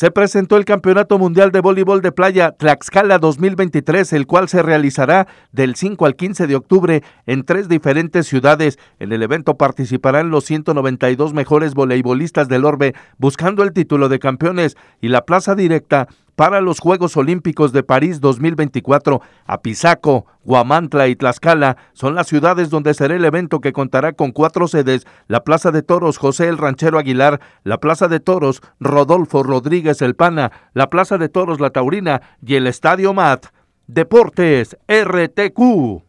se presentó el Campeonato Mundial de Voleibol de Playa Tlaxcala 2023, el cual se realizará del 5 al 15 de octubre en tres diferentes ciudades. En el evento participarán los 192 mejores voleibolistas del orbe buscando el título de campeones y la plaza directa para los Juegos Olímpicos de París 2024. Apizaco, Guamantla y Tlaxcala son las ciudades donde será el evento que contará con cuatro sedes, la Plaza de Toros José el Ranchero Aguilar, la Plaza de Toros Rodolfo Rodríguez El Pana, la Plaza de Toros La Taurina y el Estadio MAT. Deportes RTQ.